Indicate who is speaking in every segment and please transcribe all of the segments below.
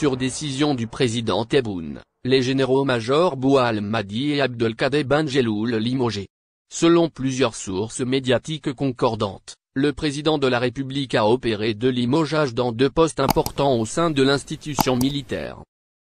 Speaker 1: Sur décision du président Tebboune, les généraux-majors Boual Madi et Abdelkader Benjeloul Limogé. Selon plusieurs sources médiatiques concordantes, le président de la République a opéré de limogeages dans deux postes importants au sein de l'institution militaire.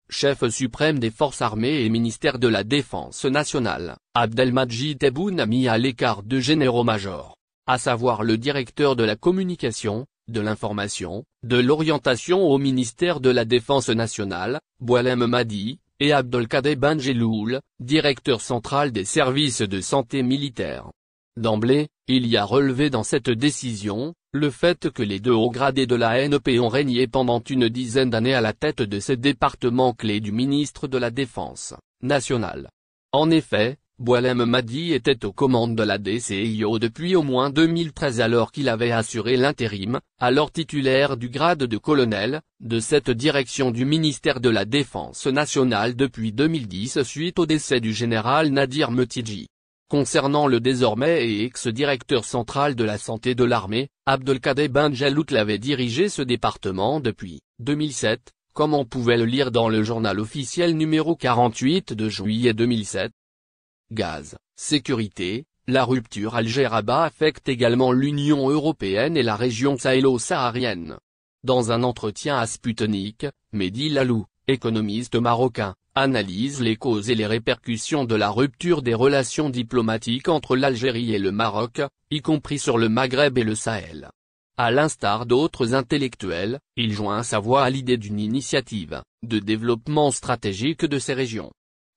Speaker 1: Chef suprême des forces armées et ministère de la Défense nationale, Abdelmadjid Tebboune a mis à l'écart deux généraux-majors, à savoir le directeur de la communication, de l'information, de l'orientation au ministère de la Défense nationale, Boalem Madi, et Abdelkader Benjeloul, directeur central des services de santé militaire. D'emblée, il y a relevé dans cette décision, le fait que les deux hauts gradés de la NP e ont régné pendant une dizaine d'années à la tête de ces départements clés du ministre de la Défense, nationale. En effet, Boilem Madi était aux commandes de la DCIO depuis au moins 2013 alors qu'il avait assuré l'intérim, alors titulaire du grade de colonel, de cette direction du ministère de la Défense nationale depuis 2010 suite au décès du général Nadir Metidji. Concernant le désormais et ex-directeur central de la santé de l'armée, Abdelkader Benjellout l'avait dirigé ce département depuis 2007, comme on pouvait le lire dans le journal officiel numéro 48 de juillet 2007, Gaz, sécurité, la rupture algéraba affecte également l'Union européenne et la région sahélo-saharienne. Dans un entretien à Sputnik, Mehdi Lalou, économiste marocain, analyse les causes et les répercussions de la rupture des relations diplomatiques entre l'Algérie et le Maroc, y compris sur le Maghreb et le Sahel. À l'instar d'autres intellectuels, il joint sa voix à l'idée d'une initiative, de développement stratégique de ces régions.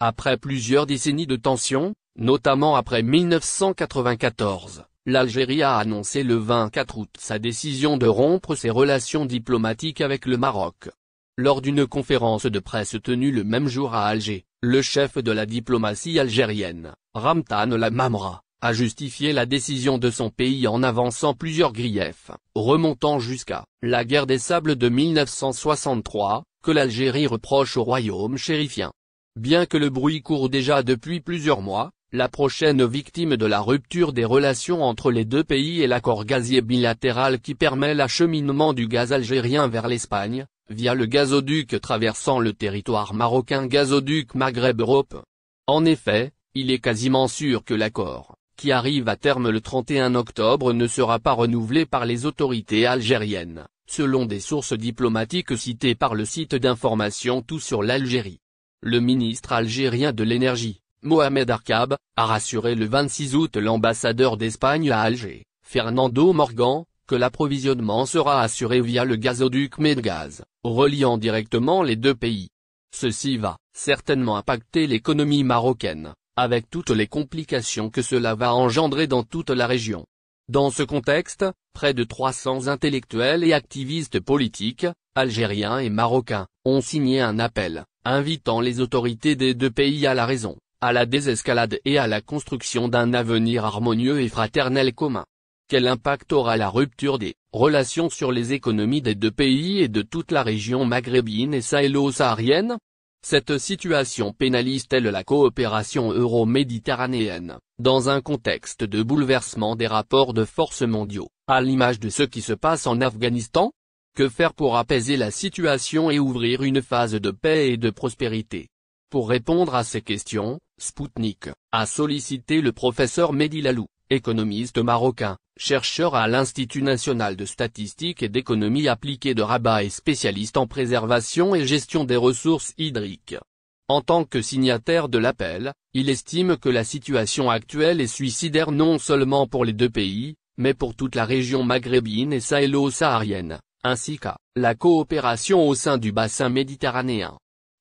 Speaker 1: Après plusieurs décennies de tensions, notamment après 1994, l'Algérie a annoncé le 24 août sa décision de rompre ses relations diplomatiques avec le Maroc. Lors d'une conférence de presse tenue le même jour à Alger, le chef de la diplomatie algérienne, Ramtan Lamamra, a justifié la décision de son pays en avançant plusieurs griefs, remontant jusqu'à « la guerre des sables de 1963 », que l'Algérie reproche au royaume chérifien. Bien que le bruit court déjà depuis plusieurs mois, la prochaine victime de la rupture des relations entre les deux pays est l'accord gazier bilatéral qui permet l'acheminement du gaz algérien vers l'Espagne, via le gazoduc traversant le territoire marocain gazoduc Maghreb Europe. En effet, il est quasiment sûr que l'accord, qui arrive à terme le 31 octobre ne sera pas renouvelé par les autorités algériennes, selon des sources diplomatiques citées par le site d'information Tout sur l'Algérie. Le ministre algérien de l'énergie, Mohamed Arkab, a rassuré le 26 août l'ambassadeur d'Espagne à Alger, Fernando Morgan, que l'approvisionnement sera assuré via le gazoduc Medgaz, reliant directement les deux pays. Ceci va certainement impacter l'économie marocaine, avec toutes les complications que cela va engendrer dans toute la région. Dans ce contexte, près de 300 intellectuels et activistes politiques, algériens et marocains, ont signé un appel, invitant les autorités des deux pays à la raison, à la désescalade et à la construction d'un avenir harmonieux et fraternel commun. Quel impact aura la rupture des relations sur les économies des deux pays et de toute la région maghrébine et sahélo-saharienne cette situation pénalise-t-elle la coopération euro-méditerranéenne, dans un contexte de bouleversement des rapports de forces mondiaux, à l'image de ce qui se passe en Afghanistan que faire pour apaiser la situation et ouvrir une phase de paix et de prospérité Pour répondre à ces questions, Spoutnik a sollicité le professeur Mehdi Lalou, économiste marocain, chercheur à l'Institut national de statistique et d'économie appliquée de Rabat et spécialiste en préservation et gestion des ressources hydriques. En tant que signataire de l'appel, il estime que la situation actuelle est suicidaire non seulement pour les deux pays, mais pour toute la région maghrébine et sahélo-saharienne ainsi qu'à la coopération au sein du bassin méditerranéen.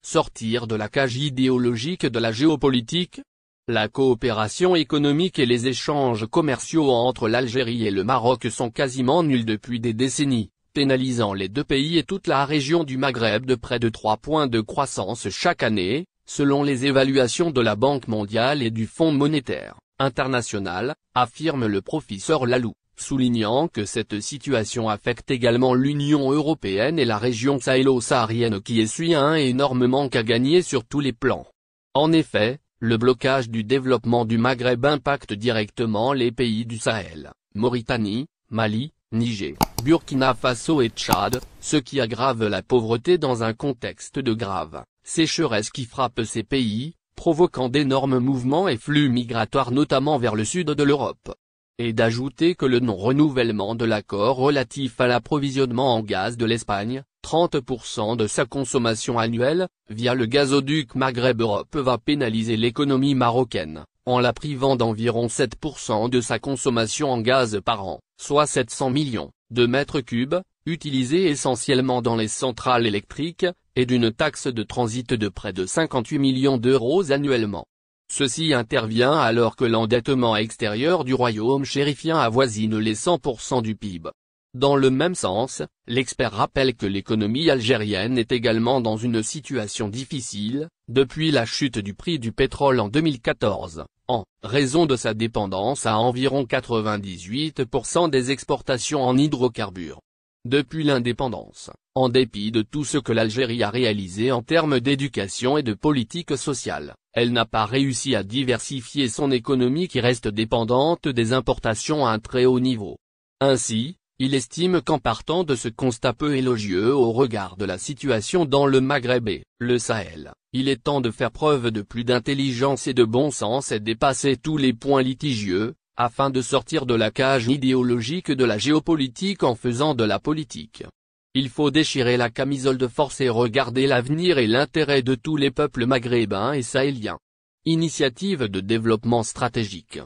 Speaker 1: Sortir de la cage idéologique de la géopolitique La coopération économique et les échanges commerciaux entre l'Algérie et le Maroc sont quasiment nuls depuis des décennies, pénalisant les deux pays et toute la région du Maghreb de près de trois points de croissance chaque année, selon les évaluations de la Banque mondiale et du Fonds monétaire international, affirme le professeur Lalou soulignant que cette situation affecte également l'Union européenne et la région sahélo-saharienne qui essuie un énorme manque à gagner sur tous les plans. En effet, le blocage du développement du Maghreb impacte directement les pays du Sahel, Mauritanie, Mali, Niger, Burkina Faso et Tchad, ce qui aggrave la pauvreté dans un contexte de grave sécheresse qui frappe ces pays, provoquant d'énormes mouvements et flux migratoires notamment vers le sud de l'Europe et d'ajouter que le non-renouvellement de l'accord relatif à l'approvisionnement en gaz de l'Espagne, 30% de sa consommation annuelle, via le gazoduc Maghreb Europe va pénaliser l'économie marocaine, en la privant d'environ 7% de sa consommation en gaz par an, soit 700 millions de mètres cubes, utilisés essentiellement dans les centrales électriques, et d'une taxe de transit de près de 58 millions d'euros annuellement. Ceci intervient alors que l'endettement extérieur du royaume chérifien avoisine les 100% du PIB. Dans le même sens, l'expert rappelle que l'économie algérienne est également dans une situation difficile, depuis la chute du prix du pétrole en 2014, en raison de sa dépendance à environ 98% des exportations en hydrocarbures. Depuis l'indépendance, en dépit de tout ce que l'Algérie a réalisé en termes d'éducation et de politique sociale, elle n'a pas réussi à diversifier son économie qui reste dépendante des importations à un très haut niveau. Ainsi, il estime qu'en partant de ce constat peu élogieux au regard de la situation dans le Maghreb et le Sahel, il est temps de faire preuve de plus d'intelligence et de bon sens et dépasser tous les points litigieux, afin de sortir de la cage idéologique de la géopolitique en faisant de la politique. Il faut déchirer la camisole de force et regarder l'avenir et l'intérêt de tous les peuples maghrébins et sahéliens. Initiative de développement stratégique.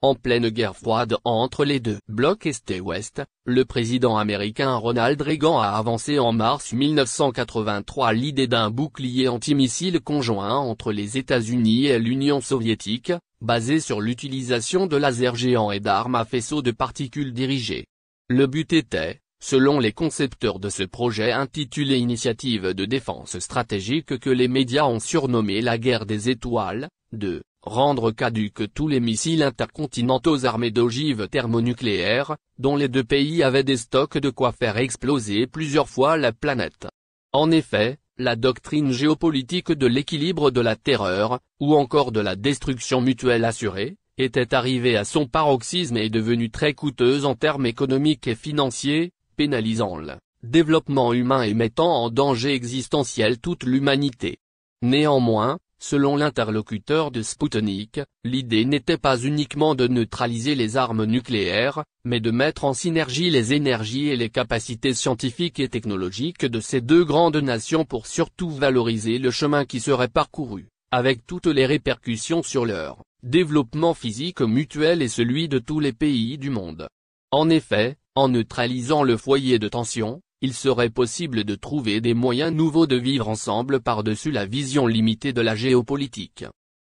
Speaker 1: En pleine guerre froide entre les deux blocs Est et Ouest, le président américain Ronald Reagan a avancé en mars 1983 l'idée d'un bouclier antimissile conjoint entre les États-Unis et l'Union soviétique, basé sur l'utilisation de lasers géants et d'armes à faisceaux de particules dirigées. Le but était, selon les concepteurs de ce projet intitulé Initiative de défense stratégique que les médias ont surnommé la guerre des étoiles, de rendre caduque tous les missiles intercontinentaux armés d'ogives thermonucléaires, dont les deux pays avaient des stocks de quoi faire exploser plusieurs fois la planète. En effet, la doctrine géopolitique de l'équilibre de la terreur, ou encore de la destruction mutuelle assurée, était arrivée à son paroxysme et devenue très coûteuse en termes économiques et financiers, pénalisant le développement humain et mettant en danger existentiel toute l'humanité. Néanmoins, selon l'interlocuteur de Spoutnik, l'idée n'était pas uniquement de neutraliser les armes nucléaires, mais de mettre en synergie les énergies et les capacités scientifiques et technologiques de ces deux grandes nations pour surtout valoriser le chemin qui serait parcouru, avec toutes les répercussions sur leur développement physique mutuel et celui de tous les pays du monde. En effet, en neutralisant le foyer de tension, il serait possible de trouver des moyens nouveaux de vivre ensemble par-dessus la vision limitée de la géopolitique.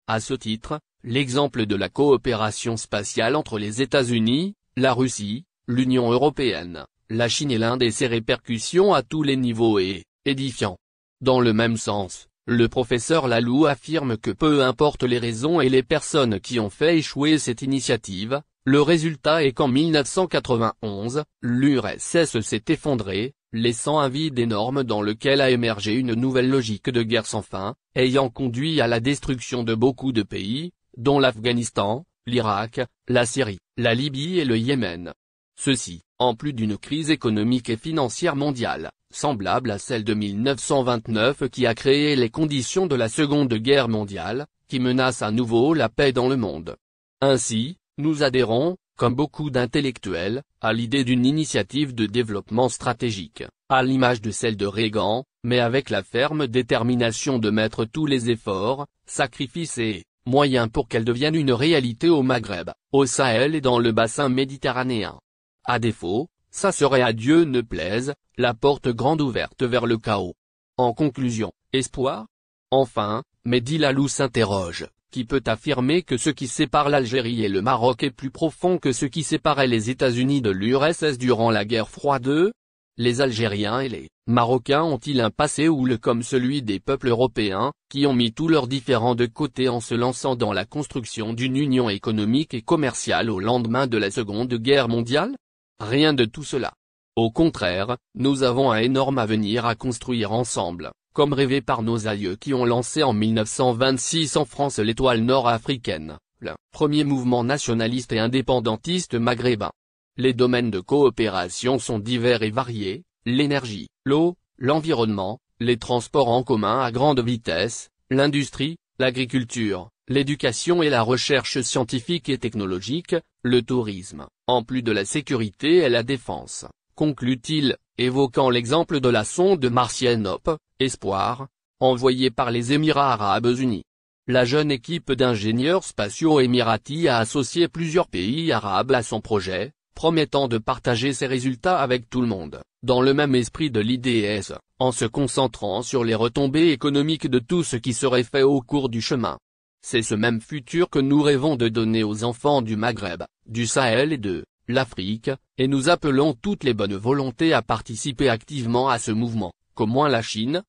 Speaker 1: À ce titre, l'exemple de la coopération spatiale entre les États-Unis, la Russie, l'Union européenne, la Chine et l'Inde et ses répercussions à tous les niveaux est édifiant. Dans le même sens, le professeur Lalou affirme que peu importe les raisons et les personnes qui ont fait échouer cette initiative, le résultat est qu'en 1991, l'URSS s'est effondrée, laissant un vide énorme dans lequel a émergé une nouvelle logique de guerre sans fin, ayant conduit à la destruction de beaucoup de pays, dont l'Afghanistan, l'Irak, la Syrie, la Libye et le Yémen. Ceci, en plus d'une crise économique et financière mondiale, semblable à celle de 1929 qui a créé les conditions de la Seconde Guerre mondiale, qui menace à nouveau la paix dans le monde. Ainsi, nous adhérons, comme beaucoup d'intellectuels, à l'idée d'une initiative de développement stratégique, à l'image de celle de Reagan, mais avec la ferme détermination de mettre tous les efforts, sacrifices et moyens pour qu'elle devienne une réalité au Maghreb, au Sahel et dans le bassin méditerranéen. À défaut, ça serait à Dieu ne plaise, la porte grande ouverte vers le chaos. En conclusion, espoir Enfin, Mehdi Lalou s'interroge, qui peut affirmer que ce qui sépare l'Algérie et le Maroc est plus profond que ce qui séparait les États-Unis de l'URSS durant la guerre froide Les Algériens et les Marocains ont-ils un passé houle comme celui des peuples européens, qui ont mis tous leurs différends de côté en se lançant dans la construction d'une union économique et commerciale au lendemain de la Seconde Guerre mondiale Rien de tout cela. Au contraire, nous avons un énorme avenir à construire ensemble comme rêvé par nos aïeux qui ont lancé en 1926 en France l'étoile nord-africaine, le premier mouvement nationaliste et indépendantiste maghrébin. Les domaines de coopération sont divers et variés, l'énergie, l'eau, l'environnement, les transports en commun à grande vitesse, l'industrie, l'agriculture, l'éducation et la recherche scientifique et technologique, le tourisme, en plus de la sécurité et la défense, conclut-il, évoquant l'exemple de la sonde martienne OP, Espoir, envoyé par les Émirats Arabes Unis. La jeune équipe d'ingénieurs spatiaux émiratis a associé plusieurs pays arabes à son projet, promettant de partager ses résultats avec tout le monde, dans le même esprit de l'IDS, en se concentrant sur les retombées économiques de tout ce qui serait fait au cours du chemin. C'est ce même futur que nous rêvons de donner aux enfants du Maghreb, du Sahel et de l'Afrique, et nous appelons toutes les bonnes volontés à participer activement à ce mouvement, qu'au moins la Chine,